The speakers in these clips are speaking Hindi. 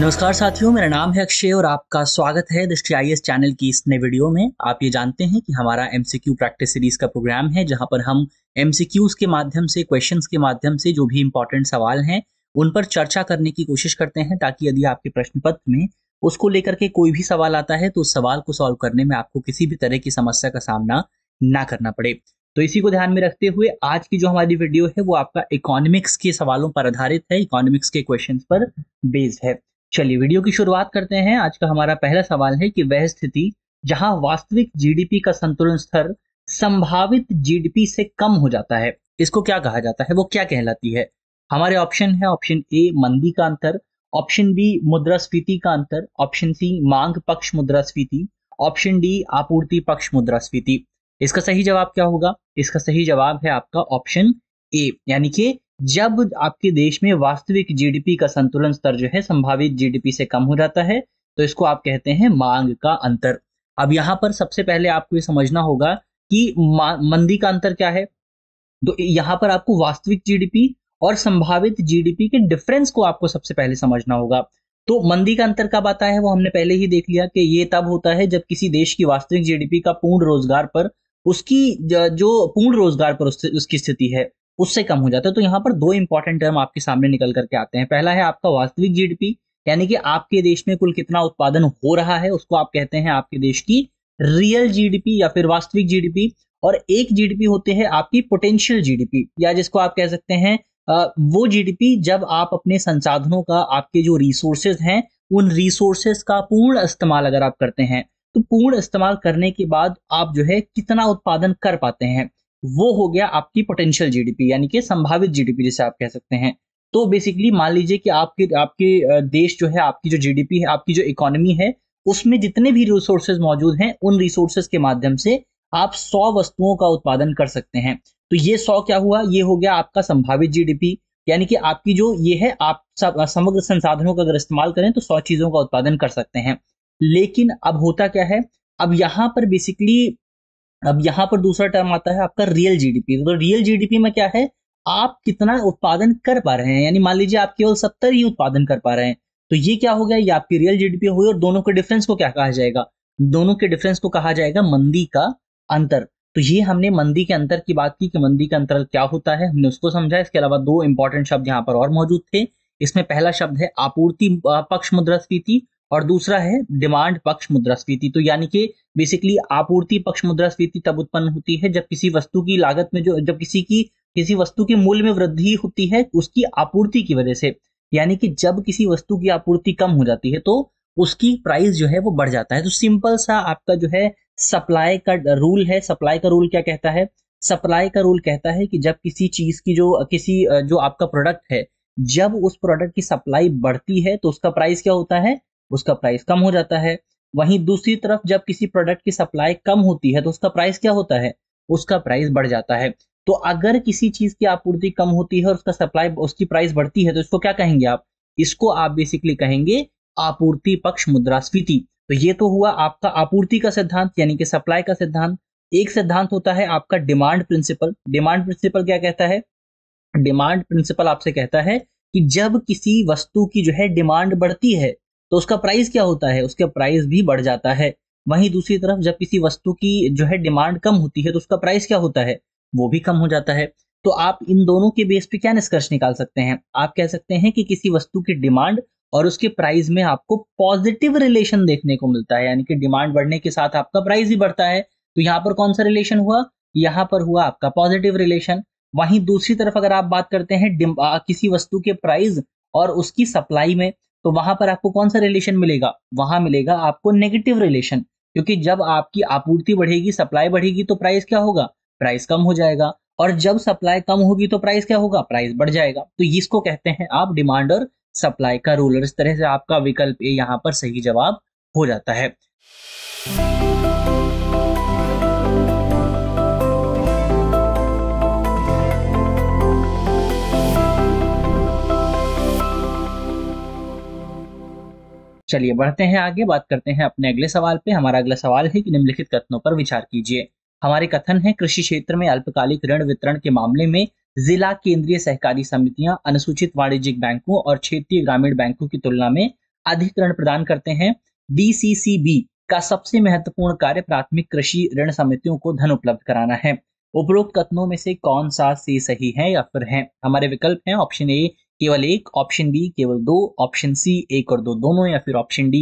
नमस्कार साथियों मेरा नाम है अक्षय और आपका स्वागत है दृष्टि आई चैनल की इस नए वीडियो में आप ये जानते हैं कि हमारा एमसीक्यू प्रैक्टिस सीरीज का प्रोग्राम है जहां पर हम एमसीक्यूज के माध्यम से क्वेश्चंस के माध्यम से जो भी इम्पोर्टेंट सवाल हैं उन पर चर्चा करने की कोशिश करते हैं ताकि यदि आपके प्रश्न पत्र में उसको लेकर के कोई भी सवाल आता है तो उस सवाल को सॉल्व करने में आपको किसी भी तरह की समस्या का सामना ना करना पड़े तो इसी को ध्यान में रखते हुए आज की जो हमारी वीडियो है वो आपका इकोनॉमिक्स के सवालों पर आधारित है इकोनॉमिक्स के क्वेश्चंस पर बेस्ड है चलिए वीडियो की शुरुआत करते हैं आज का हमारा पहला सवाल है कि वह स्थिति जहां वास्तविक जीडीपी का संतुलन स्तर संभावित जीडीपी से कम हो जाता है इसको क्या कहा जाता है वो क्या कहलाती है हमारे ऑप्शन है ऑप्शन ए मंदी का अंतर ऑप्शन बी मुद्रास्फीति का अंतर ऑप्शन सी मांग पक्ष मुद्रास्फीति ऑप्शन डी आपूर्ति पक्ष मुद्रास्फीति इसका सही जवाब क्या होगा इसका सही जवाब है आपका ऑप्शन ए यानी कि जब आपके देश में वास्तविक जीडीपी का संतुलन स्तर जो है संभावित जीडीपी से कम हो जाता है तो इसको आप कहते हैं मांग का अंतर अब यहां पर सबसे पहले आपको ये समझना होगा कि मंदी का अंतर क्या है तो यहां पर आपको वास्तविक जीडीपी और संभावित जीडीपी के डिफरेंस को आपको सबसे पहले समझना होगा तो मंदी का अंतर कब आता है वो हमने पहले ही देख लिया कि ये तब होता है जब किसी देश की वास्तविक जीडीपी का पूर्ण रोजगार पर उसकी जो पूर्ण रोजगार पर उसकी स्थिति है उससे कम हो जाता है तो यहाँ पर दो इंपॉर्टेंट टर्म आपके सामने निकल करके आते हैं पहला है आपका वास्तविक जीडीपी यानी कि आपके देश में कुल कितना उत्पादन हो रहा है उसको आप कहते हैं आपके देश की रियल जीडीपी या फिर वास्तविक जीडीपी और एक जीडीपी होते हैं आपकी पोटेंशियल जीडीपी या जिसको आप कह सकते हैं वो जीडीपी जब आप अपने संसाधनों का आपके जो रिसोर्सेज हैं उन रिसोर्सेज का पूर्ण इस्तेमाल अगर आप करते हैं तो पूर्ण इस्तेमाल करने के बाद आप जो है कितना उत्पादन कर पाते हैं वो हो गया आपकी पोटेंशियल जीडीपी यानी कि संभावित जीडीपी जिसे आप कह सकते हैं तो बेसिकली मान लीजिए कि आपके आपके देश जो है आपकी जो जीडीपी है आपकी जो इकोनॉमी है उसमें जितने भी रिसोर्सेज मौजूद हैं उन रिसोर्सेज के माध्यम से आप सौ वस्तुओं का उत्पादन कर सकते हैं तो ये सौ क्या हुआ ये हो गया आपका संभावित जीडीपी यानी कि आपकी जो ये है आप समग्र संसाधनों का अगर इस्तेमाल करें तो सौ चीजों का उत्पादन कर सकते हैं लेकिन अब होता क्या है अब यहाँ पर बेसिकली अब यहाँ पर दूसरा टर्म आता है आपका रियल जीडीपी तो रियल जीडीपी में क्या है आप कितना उत्पादन कर पा रहे हैं यानी मान लीजिए आप केवल सत्तर ही उत्पादन कर पा रहे हैं तो ये क्या हो गया ये आपकी रियल जीडीपी हुई और दोनों के डिफरेंस को क्या कहा जाएगा दोनों के डिफरेंस को कहा जाएगा मंदी का अंतर तो ये हमने मंदी के अंतर की बात की कि मंदी का अंतर क्या होता है हमने उसको समझा इसके अलावा दो इंपॉर्टेंट शब्द यहाँ पर और मौजूद थे इसमें पहला शब्द है आपूर्ति पक्ष मुद्रास्फीति और दूसरा है डिमांड पक्ष मुद्रास्फीति तो यानी कि बेसिकली आपूर्ति पक्ष मुद्रास्फीति तब उत्पन्न होती है जब किसी वस्तु की लागत में जो जब किसी की किसी वस्तु के मूल्य में वृद्धि होती है उसकी आपूर्ति की वजह से यानी कि जब किसी वस्तु की आपूर्ति कम हो जाती है तो उसकी प्राइस जो है वो बढ़ जाता है तो सिंपल सा आपका जो है सप्लाई का रूल है सप्लाई का रूल क्या कहता है सप्लाई का रूल कहता है कि जब किसी चीज की जो किसी जो आपका प्रोडक्ट है जब उस प्रोडक्ट की सप्लाई बढ़ती है तो उसका प्राइस क्या होता है उसका प्राइस कम हो जाता है वहीं दूसरी तरफ जब किसी प्रोडक्ट की सप्लाई कम होती है तो उसका प्राइस क्या होता है उसका प्राइस बढ़ जाता है तो अगर किसी चीज की आपूर्ति कम होती है और उसका सप्लाई उसकी प्राइस बढ़ती है तो इसको क्या कहेंगे आप इसको आप बेसिकली कहेंगे आपूर्ति पक्ष मुद्रास्फीति तो ये तो हुआ आपका आपूर्ति का सिद्धांत यानी कि सप्लाई का सिद्धांत एक सिद्धांत होता है आपका डिमांड प्रिंसिपल डिमांड प्रिंसिपल क्या कहता है डिमांड प्रिंसिपल आपसे कहता है कि जब किसी वस्तु की जो है डिमांड बढ़ती है तो उसका प्राइस क्या होता है उसका प्राइस भी बढ़ जाता है वहीं दूसरी तरफ जब किसी वस्तु की जो है डिमांड कम होती है तो उसका प्राइस क्या होता है वो भी कम हो जाता है तो आप इन दोनों के बेस पे क्या निष्कर्ष निकाल सकते हैं आप कह सकते हैं कि किसी वस्तु की डिमांड और उसके प्राइस में आपको पॉजिटिव रिलेशन देखने को मिलता है यानी कि डिमांड बढ़ने के साथ आपका प्राइस भी बढ़ता है तो यहाँ पर कौन सा रिलेशन हुआ यहाँ पर हुआ आपका पॉजिटिव रिलेशन वहीं दूसरी तरफ अगर आप बात करते हैं किसी वस्तु के प्राइस और उसकी सप्लाई में तो वहां पर आपको कौन सा रिलेशन मिलेगा वहां मिलेगा आपको नेगेटिव रिलेशन क्योंकि जब आपकी आपूर्ति बढ़ेगी सप्लाई बढ़ेगी तो प्राइस क्या होगा प्राइस कम हो जाएगा और जब सप्लाई कम होगी तो प्राइस क्या होगा प्राइस बढ़ जाएगा तो इसको कहते हैं आप डिमांड और सप्लाई का रूलर इस तरह से आपका विकल्प ए यहाँ पर सही जवाब हो जाता है चलिए बढ़ते हैं आगे बात करते हैं अपने अगले सवाल पे हमारा अगला सवाल है कि निम्नलिखित कथनों पर विचार कीजिए हमारे कथन है कृषि क्षेत्र में अल्पकालिक ऋण वितरण के मामले में जिला केंद्रीय सहकारी समितियां अनुसूचित वाणिज्यिक बैंकों और क्षेत्रीय ग्रामीण बैंकों की तुलना में अधिक ऋण प्रदान करते हैं डीसीसीबी का सबसे महत्वपूर्ण कार्य प्राथमिक कृषि ऋण समितियों को धन उपलब्ध कराना है उपरोक्त कथनों में से कौन सा से सही है या फिर है हमारे विकल्प हैं ऑप्शन ए केवल एक ऑप्शन बी केवल दो ऑप्शन सी एक और दो दोनों या फिर ऑप्शन डी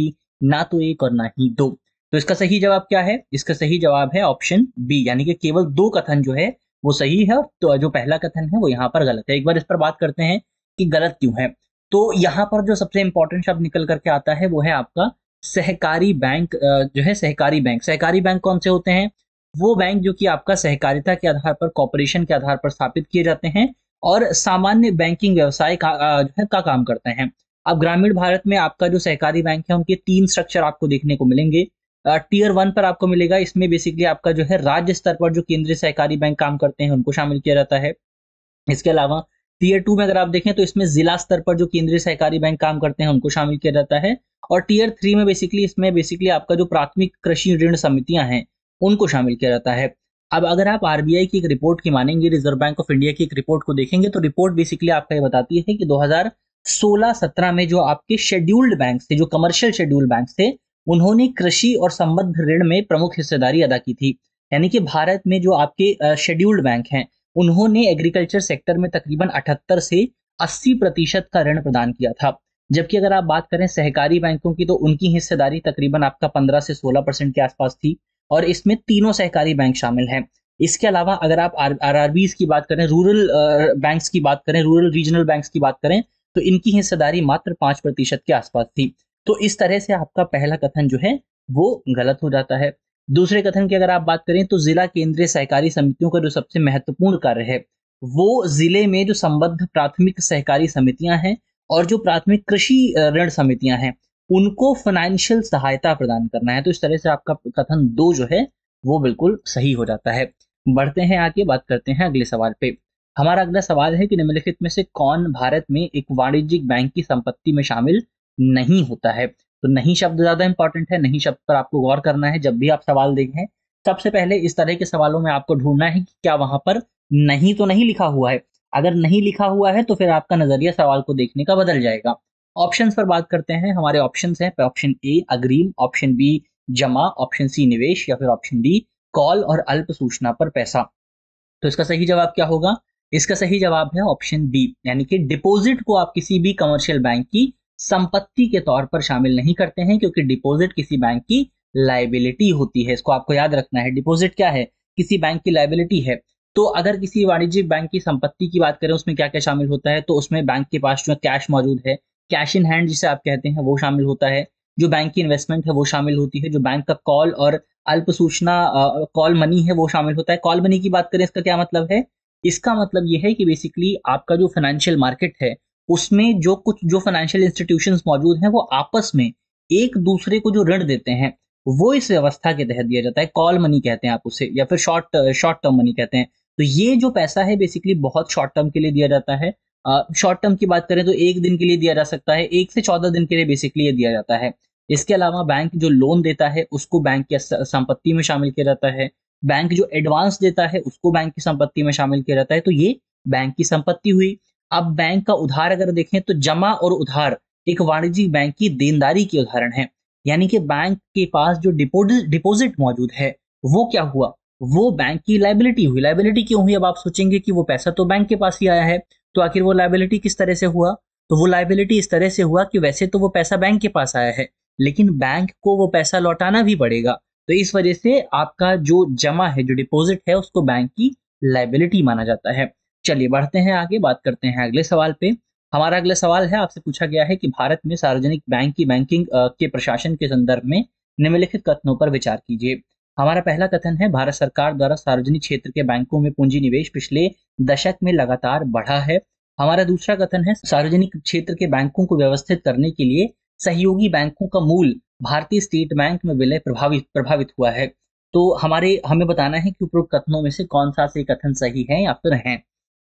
ना तो एक और ना ही दो तो इसका सही जवाब क्या है इसका सही जवाब है ऑप्शन बी यानी कि केवल दो कथन जो है वो सही है तो जो पहला कथन है वो यहाँ पर गलत है एक बार इस पर बात करते हैं कि गलत क्यों है तो यहाँ पर जो सबसे इंपॉर्टेंट शब्द निकल करके आता है वो है आपका सहकारी बैंक जो है सहकारी बैंक सहकारी बैंक कौन से होते हैं वो बैंक जो कि आपका सहकारिता के आधार पर कॉपरेशन के आधार पर स्थापित किए जाते हैं और सामान्य बैंकिंग व्यवसाय का का काम करते हैं अब ग्रामीण भारत में आपका जो सहकारी बैंक है उनके तीन स्ट्रक्चर आपको देखने को मिलेंगे टीयर वन पर आपको मिलेगा इसमें बेसिकली आपका जो है राज्य स्तर पर जो केंद्रीय सहकारी बैंक काम करते हैं उनको शामिल किया जाता है इसके अलावा टीयर टू में अगर आप देखें तो इसमें जिला स्तर पर जो केंद्रीय सहकारी बैंक काम करते हैं उनको शामिल किया जाता है और टीयर थ्री में बेसिकली इसमें बेसिकली आपका जो प्राथमिक कृषि ऋण समितियां हैं उनको शामिल किया जाता है अब अगर आप आरबीआई की एक रिपोर्ट की मानेंगे रिजर्व बैंक ऑफ इंडिया की एक रिपोर्ट को देखेंगे तो रिपोर्ट बेसिकली आपका ये बताती है कि 2016-17 में जो आपके शेड्यूल्ड बैंक थे जो कमर्शियल शेड्यूल्ड बैंक थे उन्होंने कृषि और संबद्ध ऋण में प्रमुख हिस्सेदारी अदा की थी यानी कि भारत में जो आपके शेड्यूल्ड बैंक हैं उन्होंने एग्रीकल्चर सेक्टर में तकरीबन अठहत्तर से अस्सी प्रतिशत का ऋण प्रदान किया था जबकि अगर आप बात करें सहकारी बैंकों की तो उनकी हिस्सेदारी तकरीबन आपका पंद्रह से सोलह परसेंट के आसपास थी और इसमें तीनों सहकारी बैंक शामिल हैं इसके अलावा अगर आप आर आर की बात करें रूरल बैंक्स की बात करें रूरल रीजनल बैंक्स की बात करें तो इनकी हिस्सेदारी मात्र पाँच प्रतिशत के आसपास थी तो इस तरह से आपका पहला कथन जो है वो गलत हो जाता है दूसरे कथन की अगर आप बात करें तो जिला केंद्रीय सहकारी समितियों का जो सबसे महत्वपूर्ण कार्य है वो जिले में जो संबद्ध प्राथमिक सहकारी समितियां हैं और जो प्राथमिक कृषि ऋण समितियां हैं उनको फाइनेंशियल सहायता प्रदान करना है तो इस तरह से आपका कथन दो जो है वो बिल्कुल सही हो जाता है बढ़ते हैं आगे बात करते हैं अगले सवाल पे हमारा अगला सवाल है कि निम्नलिखित में से कौन भारत में एक वाणिज्यिक बैंक की संपत्ति में शामिल नहीं होता है तो नहीं शब्द ज्यादा इंपॉर्टेंट है नहीं शब्द पर आपको गौर करना है जब भी आप सवाल देखें सबसे पहले इस तरह के सवालों में आपको ढूंढना है कि क्या वहां पर नहीं तो नहीं लिखा हुआ है अगर नहीं लिखा हुआ है तो फिर आपका नजरिया सवाल को देखने का बदल जाएगा ऑप्शन पर बात करते हैं हमारे ऑप्शन हैं ऑप्शन ए अग्रीम ऑप्शन बी जमा ऑप्शन सी निवेश या फिर ऑप्शन डी कॉल और अल्प सूचना पर पैसा तो इसका सही जवाब क्या होगा इसका सही जवाब है ऑप्शन बी यानी कि डिपॉजिट को आप किसी भी कमर्शियल बैंक की संपत्ति के तौर पर शामिल नहीं करते हैं क्योंकि डिपॉजिट किसी बैंक की लाइबिलिटी होती है इसको आपको याद रखना है डिपॉजिट क्या है किसी बैंक की लाइबिलिटी है तो अगर किसी वाणिज्यिक बैंक की संपत्ति की बात करें उसमें क्या क्या शामिल होता है तो उसमें बैंक के पास जो कैश मौजूद है कैश इन हैंड जिसे आप कहते हैं वो शामिल होता है जो बैंक की इन्वेस्टमेंट है वो शामिल होती है जो बैंक का कॉल और अल्प सूचना कॉल मनी है वो शामिल होता है कॉल मनी की बात करें इसका क्या मतलब है इसका मतलब ये है कि बेसिकली आपका जो फाइनेंशियल मार्केट है उसमें जो कुछ जो फाइनेंशियल इंस्टीट्यूशन मौजूद हैं वो आपस में एक दूसरे को जो ऋण देते हैं वो इस व्यवस्था के तहत दिया जाता है कॉल मनी कहते हैं आप उसे या फिर शॉर्ट शॉर्ट टर्म मनी कहते हैं तो ये जो पैसा है बेसिकली बहुत शॉर्ट टर्म के लिए दिया जाता है शॉर्ट टर्म की बात करें तो एक दिन के लिए दिया जा सकता है एक से चौदह दिन के लिए बेसिकली ये दिया जाता है इसके अलावा बैंक जो लोन देता है उसको बैंक की संपत्ति में शामिल किया जाता है बैंक जो एडवांस देता है उसको बैंक की संपत्ति में शामिल किया जाता है तो ये बैंक की संपत्ति हुई अब बैंक का उधार अगर देखें तो जमा और उधार एक वाणिज्यिक बैंक की देनदारी के उदाहरण है यानी कि बैंक के पास जो डिपोजिट मौजूद है वो क्या हुआ वो बैंक की लाइबिलिटी हुई लाइबिलिटी क्यों हुई अब आप सोचेंगे कि वो पैसा तो बैंक के पास ही आया है तो आखिर वो लाइबिलिटी किस तरह से हुआ तो वो लाइबिलिटी इस तरह से हुआ कि वैसे तो वो पैसा बैंक के पास आया है लेकिन बैंक को वो पैसा लौटाना भी पड़ेगा तो इस वजह से आपका जो जमा है जो डिपॉजिट है उसको बैंक की लाइबिलिटी माना जाता है चलिए बढ़ते हैं आगे बात करते हैं अगले सवाल पे हमारा अगला सवाल है आपसे पूछा गया है कि भारत में सार्वजनिक बैंक की बैंकिंग के प्रशासन के संदर्भ में निम्नलिखित कथनों पर विचार कीजिए हमारा पहला कथन है भारत सरकार द्वारा सार्वजनिक क्षेत्र के बैंकों में पूंजी निवेश पिछले दशक में लगातार बढ़ा है हमारा दूसरा कथन है सार्वजनिक क्षेत्र के बैंकों को व्यवस्थित करने के लिए सहयोगी बैंकों का मूल भारतीय स्टेट बैंक में विलय प्रभावित प्रभावित हुआ है तो हमारे हमें बताना है कि उपरोक्त कथनों में से कौन सा से कथन सही है या फिर है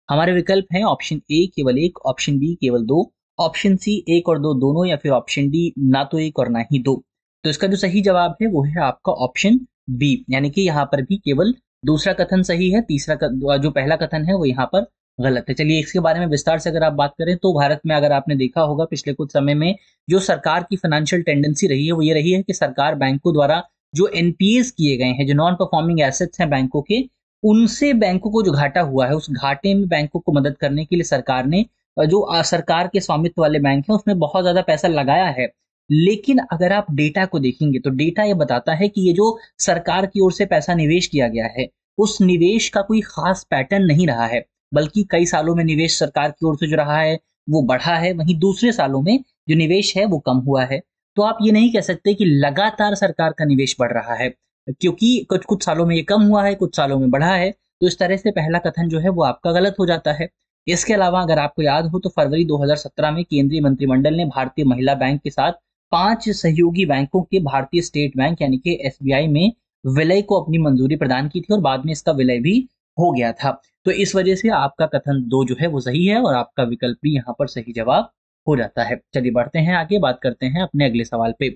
हमारे विकल्प हैं ऑप्शन ए केवल एक ऑप्शन बी केवल दो ऑप्शन सी एक और दो दोनों या फिर ऑप्शन डी ना तो एक और ना ही दो तो इसका जो सही जवाब है वो है आपका ऑप्शन बी यानी कि यहाँ पर भी केवल दूसरा कथन सही है तीसरा जो पहला कथन है वो यहाँ पर गलत है चलिए इसके बारे में विस्तार से अगर आप बात करें तो भारत में अगर आपने देखा होगा पिछले कुछ समय में जो सरकार की फाइनेंशियल टेंडेंसी रही है वो ये रही है कि सरकार बैंकों द्वारा जो एनपीएस किए गए हैं जो नॉन परफॉर्मिंग एसेट्स हैं बैंकों के उनसे बैंकों को जो घाटा हुआ है उस घाटे में बैंकों को मदद करने के लिए सरकार ने जो सरकार के स्वामित्व वाले बैंक हैं उसमें बहुत ज्यादा पैसा लगाया है लेकिन अगर आप डेटा को देखेंगे तो डेटा ये बताता है कि ये जो सरकार की ओर से पैसा निवेश किया गया है उस निवेश का कोई खास पैटर्न नहीं रहा है बल्कि कई सालों में निवेश सरकार की ओर से जो रहा है वो बढ़ा है वहीं दूसरे सालों में जो निवेश है वो कम हुआ है तो आप ये नहीं कह सकते कि लगातार सरकार का निवेश बढ़ रहा है क्योंकि कुछ कुछ सालों में ये कम हुआ है कुछ सालों में बढ़ा है तो इस तरह से पहला कथन जो है वो आपका गलत हो जाता है इसके अलावा अगर आपको याद हो तो फरवरी 2017 में केंद्रीय मंत्रिमंडल ने भारतीय महिला बैंक के साथ पांच सहयोगी बैंकों के भारतीय स्टेट बैंक यानी कि एस में विलय को अपनी मंजूरी प्रदान की थी और बाद में इसका विलय भी हो गया था तो इस वजह से आपका कथन दो जो है वो सही है और आपका विकल्प भी यहाँ पर सही जवाब हो जाता है चलिए बढ़ते हैं आगे बात करते हैं अपने अगले सवाल पे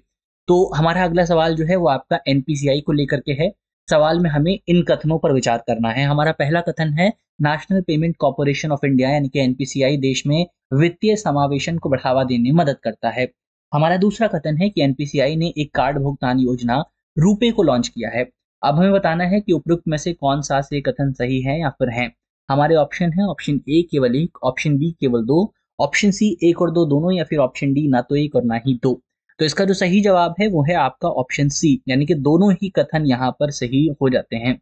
तो हमारा अगला सवाल जो है वो आपका एनपीसीआई को लेकर के है सवाल में हमें इन कथनों पर विचार करना है हमारा पहला कथन है national payment corporation of India यानी कि एनपीसीआई देश में वित्तीय समावेशन को बढ़ावा देने में मदद करता है हमारा दूसरा कथन है कि एनपीसीआई ने एक कार्ड भुगतान योजना रूपे को लॉन्च किया है अब हमें बताना है कि उपरोक्त में से कौन सा से कथन सही है या फिर है हमारे ऑप्शन है ऑप्शन ए केवल एक ऑप्शन बी केवल दो ऑप्शन सी एक और दो दोनों या फिर ऑप्शन डी ना तो एक और ना ही दो तो इसका जो सही जवाब है वो है आपका ऑप्शन सी यानी कि दोनों ही कथन यहाँ पर सही हो जाते हैं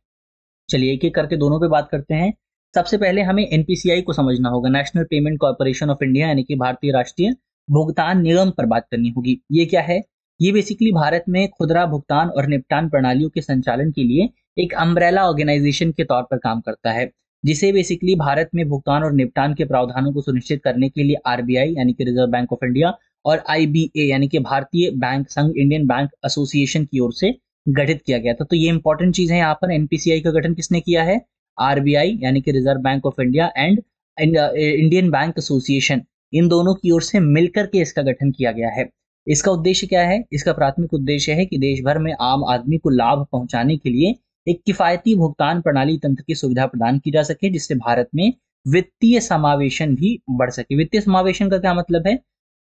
चलिए एक एक करके दोनों पे बात करते हैं सबसे पहले हमें एनपीसीआई को समझना होगा national payment corporation of India यानी कि भारतीय राष्ट्रीय भुगतान निगम पर बात करनी होगी ये क्या है ये बेसिकली भारत में खुदरा भुगतान और निपटान प्रणालियों के संचालन के लिए एक अम्ब्रेला ऑर्गेनाइजेशन के तौर पर काम करता है जिसे बेसिकली भारत में भुगतान और निपटान के प्रावधानों को सुनिश्चित करने के लिए आरबीआई यानी कि रिजर्व बैंक ऑफ इंडिया और आई यानी कि भारतीय बैंक संघ इंडियन बैंक एसोसिएशन की ओर से गठित किया गया था तो ये इंपॉर्टेंट चीज है यहाँ पर एनपीसीआई का गठन किसने किया है आरबीआई यानी कि reserve bank of India and Indian bank association इन दोनों की ओर से मिलकर के इसका गठन किया गया है इसका उद्देश्य क्या है इसका प्राथमिक उद्देश्य है कि देश भर में आम आदमी को लाभ पहुंचाने के लिए एक किफायती भुगतान प्रणाली तंत्र की सुविधा प्रदान की जा सके जिससे भारत में वित्तीय समावेशन भी बढ़ सके वित्तीय समावेशन का क्या मतलब है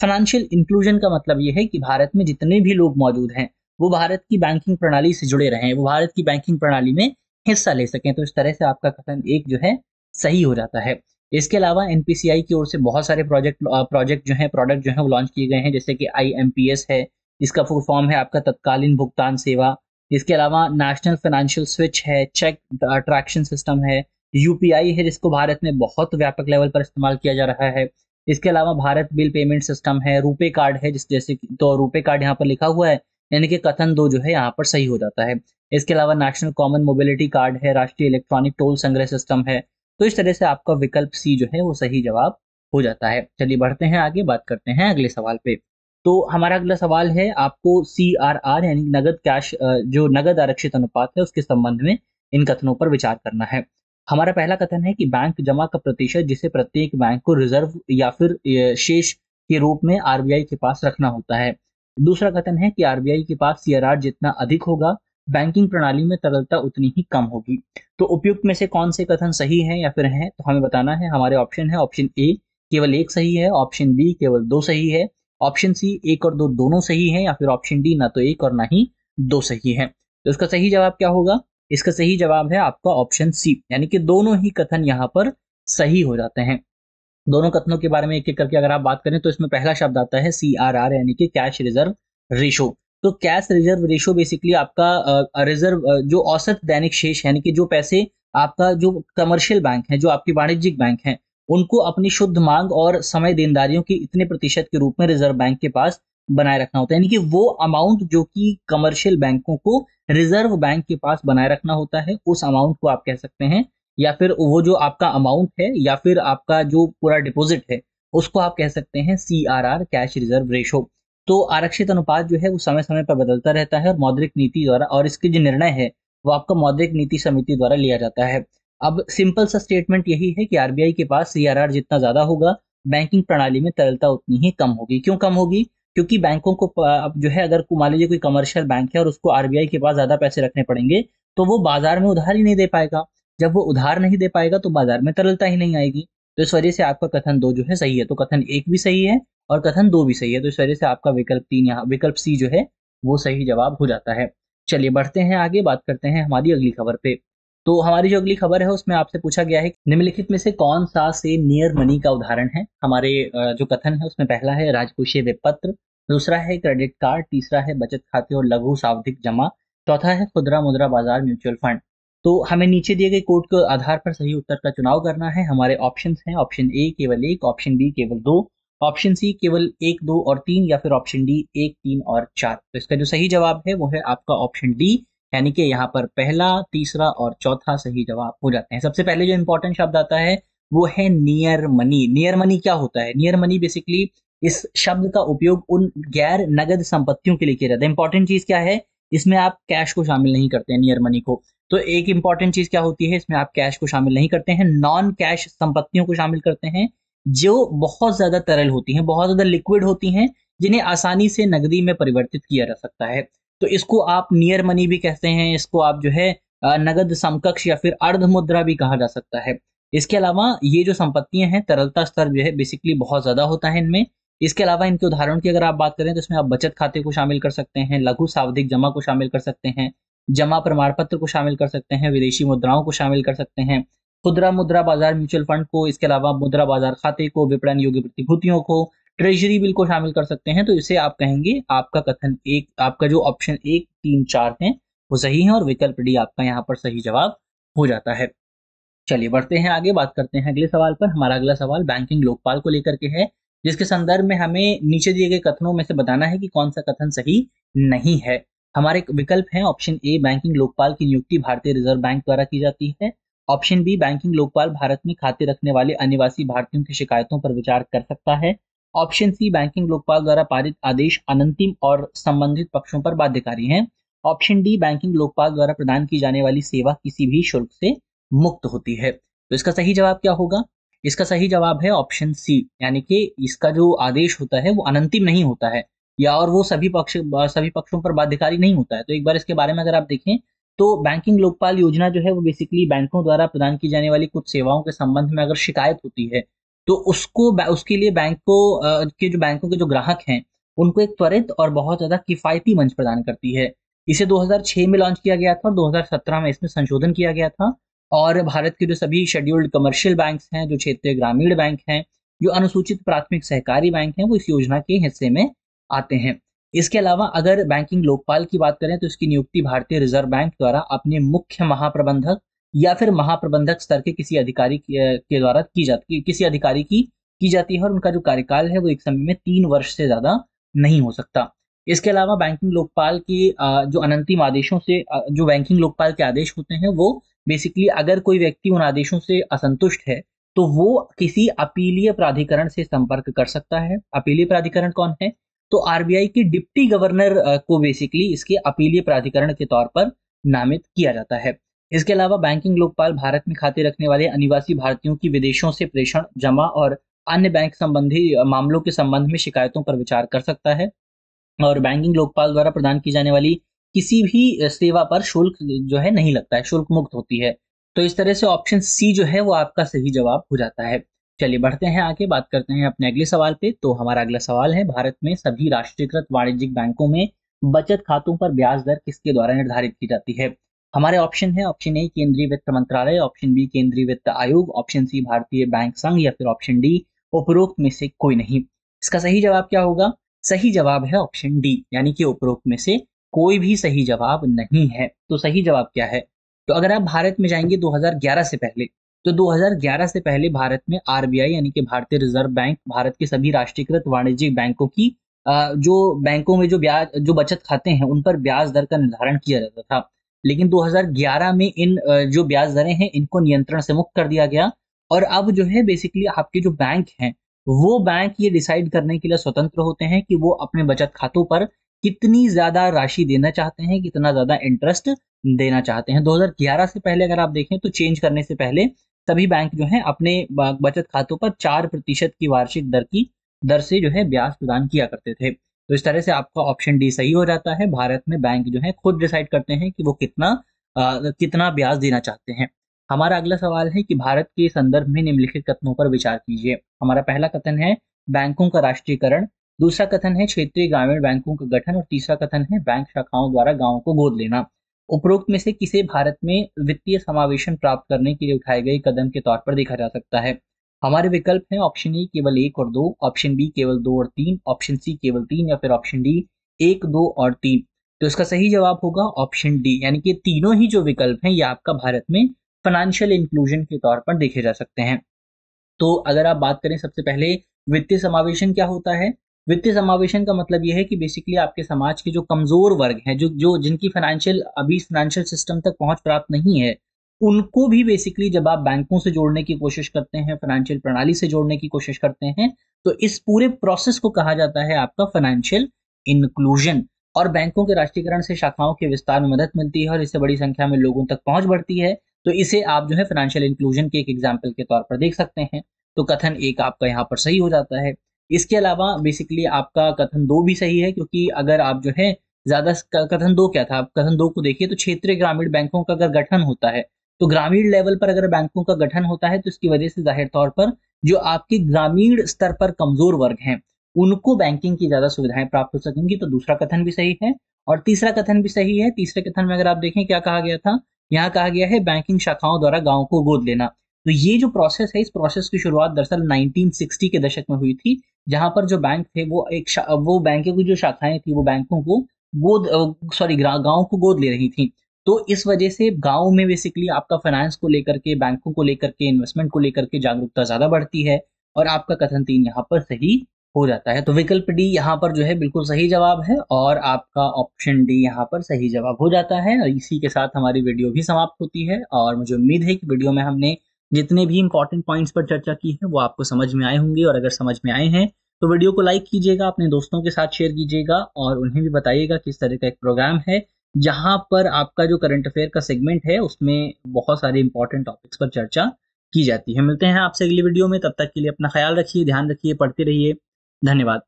फाइनेंशियल इंक्लूजन का मतलब यह है कि भारत में जितने भी लोग मौजूद हैं वो भारत की बैंकिंग प्रणाली से जुड़े रहें वो भारत की बैंकिंग प्रणाली में हिस्सा ले सकें तो इस तरह से आपका कथन एक जो है सही हो जाता है इसके अलावा एन की ओर से बहुत सारे प्रोजेक्ट प्रोजेक्ट जो हैं प्रोडक्ट जो हैं वो लॉन्च किए गए हैं जैसे कि आई है इसका फुल फॉर्म है आपका तत्कालीन भुगतान सेवा इसके अलावा नेशनल फाइनेंशियल स्विच है चेक ट्रैक्शन सिस्टम है यूपीआई है जिसको भारत में बहुत व्यापक लेवल पर इस्तेमाल किया जा रहा है इसके अलावा भारत बिल पेमेंट सिस्टम है रूपे कार्ड है जिस जैसे तो रूपे कार्ड यहाँ पर लिखा हुआ है यानी कि कथन दो जो है यहाँ पर सही हो जाता है इसके अलावा नेशनल कॉमन मोबिलिटी कार्ड है राष्ट्रीय इलेक्ट्रॉनिक टोल संग्रह सिस्टम है तो इस तरह से आपका विकल्प सी जो है वो सही जवाब हो जाता है चलिए बढ़ते हैं आगे बात करते हैं अगले सवाल पे तो हमारा अगला सवाल है आपको सी आर आर यानी नगद कैश जो नगद आरक्षित अनुपात है उसके संबंध में इन कथनों पर विचार करना है हमारा पहला कथन है कि बैंक जमा का प्रतिशत जिसे प्रत्येक बैंक को रिजर्व या फिर शेष के रूप में आरबीआई के पास रखना होता है दूसरा कथन है कि आरबीआई के पास सीआरआर जितना अधिक होगा बैंकिंग प्रणाली में तरलता उतनी ही कम होगी तो उपयुक्त में से कौन से कथन सही है या फिर है तो हमें बताना है हमारे ऑप्शन है ऑप्शन ए केवल एक सही है ऑप्शन बी केवल दो सही है ऑप्शन सी एक और दो दोनों सही है या फिर ऑप्शन डी ना तो एक और ना ही दो सही है तो इसका सही जवाब क्या होगा इसका सही जवाब है आपका ऑप्शन सी यानी कि दोनों ही कथन यहाँ पर सही हो जाते हैं दोनों कथनों के बारे में एक एक करके अगर आप बात करें तो इसमें पहला शब्द आता है सी आर आर यानी कि कैश रिजर्व रेशो तो कैश रिजर्व रेशो बेसिकली आपका रिजर्व जो औसत दैनिक शेष यानी कि जो पैसे आपका जो कमर्शियल बैंक है जो आपके वाणिज्यिक बैंक है उनको अपनी शुद्ध मांग और समय देनदारियों के इतने प्रतिशत के रूप में रिजर्व बैंक के पास बनाए रखना होता है यानी कि वो अमाउंट जो कि कमर्शियल बैंकों को रिजर्व बैंक के पास बनाए रखना होता है उस अमाउंट को आप कह सकते हैं या फिर वो जो आपका अमाउंट है या फिर आपका जो पूरा डिपॉजिट है उसको आप कह सकते हैं C R R cash reserve ratio तो आरक्षित अनुपात जो है वो समय समय पर बदलता रहता है और मौद्रिक नीति द्वारा और इसके जो निर्णय है वो आपका मौद्रिक नीति समिति द्वारा लिया जाता है अब सिंपल सा स्टेटमेंट यही है कि आरबीआई के पास सी जितना ज्यादा होगा बैंकिंग प्रणाली में तरलता उतनी ही कम होगी क्यों कम होगी क्योंकि बैंकों को अब जो है अगर मान लीजिए कोई कमर्शियल बैंक है और उसको आरबीआई के पास ज्यादा पैसे रखने पड़ेंगे तो वो बाजार में उधार ही नहीं दे पाएगा जब वो उधार नहीं दे पाएगा तो बाजार में तरलता ही नहीं आएगी तो इस वजह से आपका कथन दो जो है सही है तो कथन एक भी सही है और कथन दो भी सही है तो इस वजह से आपका विकल्प तीन यहाँ विकल्प सी जो है वो सही जवाब हो जाता है चलिए बढ़ते हैं आगे बात करते हैं हमारी अगली खबर पे तो हमारी जो अगली खबर है उसमें आपसे पूछा गया है निम्नलिखित में से कौन सा से नियर मनी का उदाहरण है हमारे जो कथन है उसमें पहला है राजकोषीय विपत्र दूसरा है क्रेडिट कार्ड तीसरा है बचत खाते और लघु सावधिक जमा चौथा है खुदरा मुद्रा बाजार म्यूचुअल फंड तो हमें नीचे दिए गए कोड के आधार पर सही उत्तर का चुनाव करना है हमारे ऑप्शन हैं ऑप्शन ए केवल एक ऑप्शन बी केवल दो ऑप्शन सी केवल एक दो और तीन या फिर ऑप्शन डी एक तीन और चार तो इसका जो सही जवाब है वो है आपका ऑप्शन डी यानी कि यहाँ पर पहला तीसरा और चौथा सही जवाब हो जाते हैं सबसे पहले जो इंपॉर्टेंट शब्द आता है वो है नियर मनी नियर मनी क्या होता है नियर मनी बेसिकली इस शब्द का उपयोग उन गैर नगद संपत्तियों के लिए किया जाता है इंपॉर्टेंट चीज क्या है इसमें आप कैश को शामिल नहीं करते हैं नियर मनी को तो एक इंपॉर्टेंट चीज क्या होती है इसमें आप कैश को शामिल नहीं करते हैं नॉन कैश संपत्तियों को शामिल करते हैं जो बहुत ज़्यादा तरल होती हैं बहुत ज़्यादा लिक्विड होती हैं जिन्हें आसानी से नगदी में परिवर्तित किया जा सकता है तो इसको आप नियर मनी भी कहते हैं इसको आप जो है नगद समकक्ष या फिर अर्ध मुद्रा भी कहा जा सकता है इसके अलावा ये जो संपत्तियां हैं तरलता स्तर जो है बेसिकली बहुत ज़्यादा होता है इनमें इसके अलावा इनके उदाहरण की अगर आप बात करें तो इसमें आप बचत खाते को शामिल कर सकते हैं लघु सावधिक जमा को शामिल कर सकते हैं जमा प्रमाण पत्र को शामिल कर सकते हैं विदेशी मुद्राओं को शामिल कर सकते हैं खुदरा मुद्रा बाजार म्यूचुअल फंड को इसके अलावा मुद्रा बाजार खाते को विपणन योग्य प्रतिभूतियों को ट्रेजरी बिल को शामिल कर सकते हैं तो इसे आप कहेंगे आपका कथन एक आपका जो ऑप्शन एक तीन चार है वो सही है और विकल्प डी आपका यहाँ पर सही जवाब हो जाता है चलिए बढ़ते हैं आगे बात करते हैं अगले सवाल पर हमारा अगला सवाल बैंकिंग लोकपाल को लेकर के है जिसके संदर्भ में हमें नीचे दिए गए कथनों में से बताना है कि कौन सा कथन सही नहीं है हमारे विकल्प हैं ऑप्शन ए बैंकिंग लोकपाल की नियुक्ति भारतीय रिजर्व बैंक द्वारा की जाती है option B banking Lokpal Bharat में खाते रखने वाले अनिवासी भारतीयों की शिकायतों पर विचार कर सकता है ऑप्शन सी बैंकिंग लोकपाल द्वारा पारित आदेश अनंतिम और संबंधित पक्षों पर बाध्यकारी हैं ऑप्शन डी बैंकिंग लोकपाल द्वारा प्रदान की जाने वाली सेवा किसी भी शुल्क से मुक्त होती है तो इसका सही जवाब क्या होगा इसका सही जवाब है ऑप्शन सी यानी कि इसका जो आदेश होता है वो अनंतिम नहीं होता है या और वो सभी पक्ष सभी पक्षों पर बाध्यकारी नहीं होता है तो एक बार इसके बारे में अगर आप देखें तो बैंकिंग लोकपाल योजना जो है वो बेसिकली बैंकों द्वारा प्रदान की जाने वाली कुछ सेवाओं के संबंध में अगर शिकायत होती है तो उसको उसके लिए बैंकों के जो बैंकों के जो ग्राहक हैं उनको एक त्वरित और बहुत ज़्यादा किफ़ायती मंच प्रदान करती है इसे 2006 में लॉन्च किया गया था और 2017 में इसमें संशोधन किया गया था और भारत के जो सभी शेड्यूल्ड कमर्शियल बैंक हैं जो क्षेत्रीय ग्रामीण बैंक हैं जो अनुसूचित प्राथमिक सहकारी बैंक हैं वो इस योजना के हिस्से में आते हैं इसके अलावा अगर बैंकिंग लोकपाल की बात करें तो इसकी नियुक्ति भारतीय रिजर्व बैंक द्वारा अपने मुख्य महाप्रबंधक या फिर महाप्रबंधक स्तर के किसी अधिकारी के द्वारा की जाती किसी अधिकारी की की जाती है और उनका जो कार्यकाल है वो एक समय में तीन वर्ष से ज्यादा नहीं हो सकता इसके अलावा बैंकिंग लोकपाल के जो अनंतिम आदेशों से जो बैंकिंग लोकपाल के आदेश होते हैं वो बेसिकली अगर कोई व्यक्ति उन आदेशों से असंतुष्ट है तो वो किसी अपीलीय प्राधिकरण से संपर्क कर सकता है अपीलीय प्राधिकरण कौन है तो आरबीआई की डिप्टी गवर्नर को बेसिकली इसके अपीलीय प्राधिकरण के तौर पर नामित किया जाता है इसके अलावा बैंकिंग लोकपाल भारत में खाते रखने वाले अनिवासी भारतीयों की विदेशों से प्रेषण जमा और अन्य बैंक संबंधी मामलों के संबंध में शिकायतों पर विचार कर सकता है और बैंकिंग लोकपाल द्वारा प्रदान की जाने वाली किसी भी सेवा पर शुल्क जो है नहीं लगता है शुल्क मुक्त होती है तो इस तरह से ऑप्शन सी जो है वो आपका सही जवाब हो जाता है चलिए बढ़ते हैं आगे बात करते हैं अपने अगले सवाल पे तो हमारा अगला सवाल है भारत में सभी राष्ट्रीयकृत वाणिज्यिक बैंकों में बचत खातों पर ब्याज दर किसके द्वारा निर्धारित की जाती है हमारे ऑप्शन है ऑप्शन ए केंद्रीय वित्त मंत्रालय ऑप्शन बी केंद्रीय वित्त आयोग ऑप्शन सी भारतीय बैंक संघ या फिर ऑप्शन डी उपरोक्त में से कोई नहीं इसका सही जवाब क्या होगा सही जवाब है ऑप्शन डी यानी कि उपरोक्त में से कोई भी सही जवाब नहीं है तो सही जवाब क्या है तो अगर आप भारत में जाएंगे 2011 से पहले तो 2011 से पहले भारत में आरबीआई यानी कि भारतीय रिजर्व बैंक भारत के सभी राष्ट्रीयकृत वाणिज्यिक बैंकों की जो बैंकों में जो ब्याज जो बचत खाते हैं उन पर ब्याज दर का निर्धारण किया जाता था लेकिन 2011 में इन जो ब्याज दरें हैं इनको नियंत्रण से मुक्त कर दिया गया और अब जो है बेसिकली आपके जो बैंक हैं वो बैंक ये डिसाइड करने के लिए स्वतंत्र होते हैं कि वो अपने बचत खातों पर कितनी ज्यादा राशि देना चाहते हैं कितना ज्यादा इंटरेस्ट देना चाहते हैं 2011 से पहले अगर आप देखें तो चेंज करने से पहले सभी बैंक जो है अपने बचत खातों पर चार प्रतिशत की वार्षिक दर की दर से जो है ब्याज प्रदान किया करते थे तो इस तरह से आपका ऑप्शन डी सही हो जाता है भारत में बैंक जो है खुद डिसाइड करते हैं कि वो कितना आ, कितना ब्याज देना चाहते हैं हमारा अगला सवाल है कि भारत के संदर्भ में निम्नलिखित कथनों पर विचार कीजिए हमारा पहला कथन है बैंकों का राष्ट्रीयकरण दूसरा कथन है क्षेत्रीय ग्रामीण बैंकों का गठन और तीसरा कथन है बैंक शाखाओं द्वारा गाँव को गोद लेना उपरोक्त में से किसे भारत में वित्तीय समावेशन प्राप्त करने के लिए उठाए गए कदम के तौर पर देखा जा सकता है हमारे विकल्प हैं ऑप्शन ए केवल एक और दो ऑप्शन बी केवल दो और तीन ऑप्शन सी केवल तीन या फिर ऑप्शन डी एक दो और तीन तो इसका सही जवाब होगा ऑप्शन डी यानी कि तीनों ही जो विकल्प हैं ये आपका भारत में फाइनेंशियल इंक्लूजन के तौर पर देखे जा सकते हैं तो अगर आप बात करें सबसे पहले वित्तीय समावेशन क्या होता है वित्तीय समावेशन का मतलब यह है कि बेसिकली आपके समाज के जो कमजोर वर्ग हैं जो जो जिनकी फाइनेंशियल अभी फाइनेंशियल सिस्टम तक पहुंच प्राप्त नहीं है उनको भी बेसिकली जब आप बैंकों से जोड़ने की कोशिश करते हैं फाइनेंशियल प्रणाली से जोड़ने की कोशिश करते हैं तो इस पूरे प्रोसेस को कहा जाता है आपका फाइनेंशियल इंक्लूजन और बैंकों के राष्ट्रीयकरण से शाखाओं के विस्तार में मदद मिलती है और इससे बड़ी संख्या में लोगों तक पहुंच बढ़ती है तो इसे आप जो है फाइनेंशियल इंक्लूजन के एक एग्जाम्पल के तौर पर देख सकते हैं तो कथन एक आपका यहाँ पर सही हो जाता है इसके अलावा बेसिकली आपका कथन दो भी सही है क्योंकि अगर आप जो है ज़्यादा कथन दो क्या था आप कथन दो को देखिए तो क्षेत्रीय ग्रामीण बैंकों का अगर गठन होता है तो ग्रामीण लेवल पर अगर बैंकों का गठन होता है तो इसकी वजह से जाहिर तौर पर जो आपके ग्रामीण स्तर पर कमजोर वर्ग हैं उनको बैंकिंग की ज़्यादा सुविधाएं प्राप्त हो सकेंगी तो दूसरा कथन भी सही है और तीसरा कथन भी सही है तीसरे कथन में अगर आप देखें क्या कहा गया था यहाँ कहा गया है बैंकिंग शाखाओं द्वारा गाँव को गोद लेना तो ये जो प्रोसेस है इस प्रोसेस की शुरुआत दरअसल 1960 के दशक में हुई थी जहां पर जो बैंक थे वो एक वो बैंकों की जो शाखाएं थी वो बैंकों को गोद सॉरी गाँव को गोद ले रही थी तो इस वजह से गाँव में बेसिकली आपका फाइनेंस को लेकर के बैंकों को लेकर के इन्वेस्टमेंट को लेकर के जागरूकता ज़्यादा बढ़ती है और आपका कथन तीन यहाँ पर सही हो जाता है तो विकल्प डी यहाँ पर जो है बिल्कुल सही जवाब है और आपका ऑप्शन डी यहाँ पर सही जवाब हो जाता है और इसी के साथ हमारी वीडियो भी समाप्त होती है और मुझे उम्मीद है कि वीडियो में हमने जितने भी इंपॉर्टेंट पॉइंट्स पर चर्चा की है वो आपको समझ में आए होंगे और अगर समझ में आए हैं तो वीडियो को लाइक कीजिएगा अपने दोस्तों के साथ शेयर कीजिएगा और उन्हें भी बताइएगा किस तरह का एक प्रोग्राम है जहाँ पर आपका जो करंट अफेयर का सेगमेंट है उसमें बहुत सारे इंपॉर्टेंट टॉपिक्स पर चर्चा की जाती है मिलते हैं आपसे अगली वीडियो में तब तक के लिए अपना ख्याल रखिए ध्यान रखिए पढ़ते रहिए धन्यवाद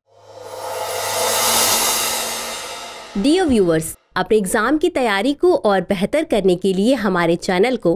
डियर व्यूअर्स अपने एग्जाम की तैयारी को और बेहतर करने के लिए हमारे चैनल को